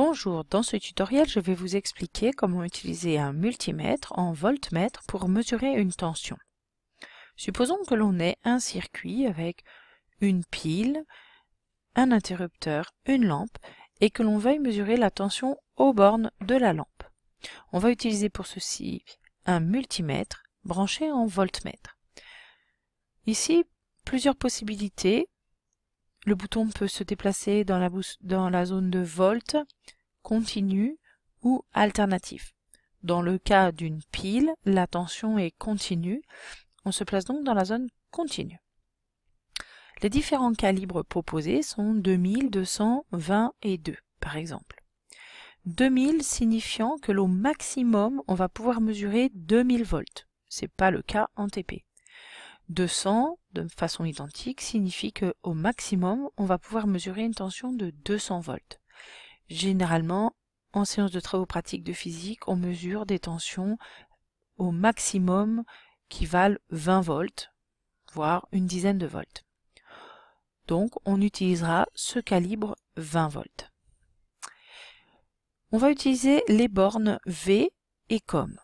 Bonjour, dans ce tutoriel je vais vous expliquer comment utiliser un multimètre en voltmètre pour mesurer une tension. Supposons que l'on ait un circuit avec une pile, un interrupteur, une lampe et que l'on veuille mesurer la tension aux bornes de la lampe. On va utiliser pour ceci un multimètre branché en voltmètre. Ici, plusieurs possibilités le bouton peut se déplacer dans la, zone de volt, continue ou alternatif. Dans le cas d'une pile, la tension est continue. On se place donc dans la zone continue. Les différents calibres proposés sont 2220 et 2, par exemple. 2000 signifiant que l'au maximum, on va pouvoir mesurer 2000 volts. Ce n'est pas le cas en TP. 200, de façon identique, signifie qu'au maximum, on va pouvoir mesurer une tension de 200 volts. Généralement, en séance de travaux pratiques de physique, on mesure des tensions au maximum qui valent 20 volts, voire une dizaine de volts. Donc, on utilisera ce calibre 20 volts. On va utiliser les bornes V et COM.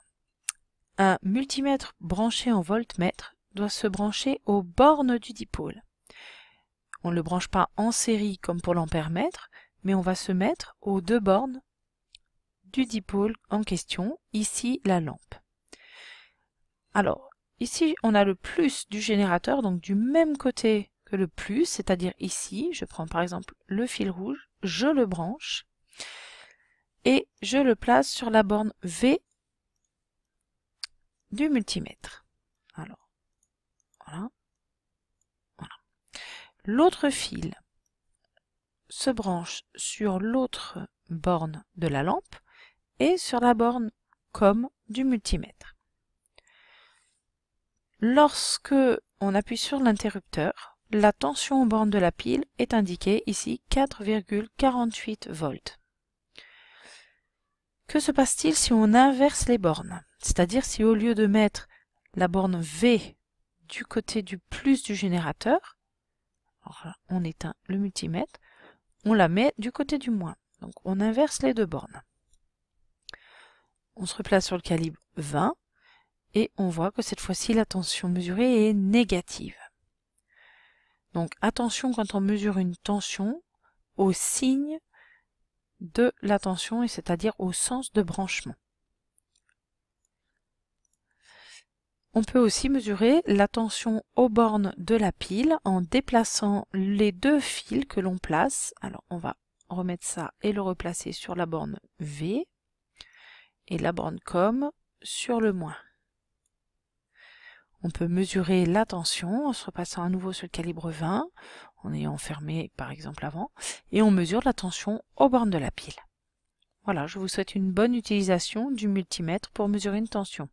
Un multimètre branché en voltmètre doit se brancher aux bornes du dipôle. On ne le branche pas en série comme pour l'en permettre, mais on va se mettre aux deux bornes du dipôle en question, ici la lampe. Alors, ici on a le plus du générateur, donc du même côté que le plus, c'est-à-dire ici, je prends par exemple le fil rouge, je le branche, et je le place sur la borne V du multimètre. Alors, l'autre fil se branche sur l'autre borne de la lampe et sur la borne COM du multimètre. Lorsque on appuie sur l'interrupteur, la tension aux bornes de la pile est indiquée ici 4,48 volts. Que se passe-t-il si on inverse les bornes C'est-à-dire si au lieu de mettre la borne V du côté du plus du générateur, on éteint le multimètre, on la met du côté du moins. Donc on inverse les deux bornes. On se replace sur le calibre 20 et on voit que cette fois-ci la tension mesurée est négative. Donc attention quand on mesure une tension au signe de la tension, c'est-à-dire au sens de branchement. On peut aussi mesurer la tension aux bornes de la pile en déplaçant les deux fils que l'on place. Alors on va remettre ça et le replacer sur la borne V et la borne COM sur le moins. On peut mesurer la tension en se repassant à nouveau sur le calibre 20, en ayant fermé par exemple avant, et on mesure la tension aux bornes de la pile. Voilà, je vous souhaite une bonne utilisation du multimètre pour mesurer une tension.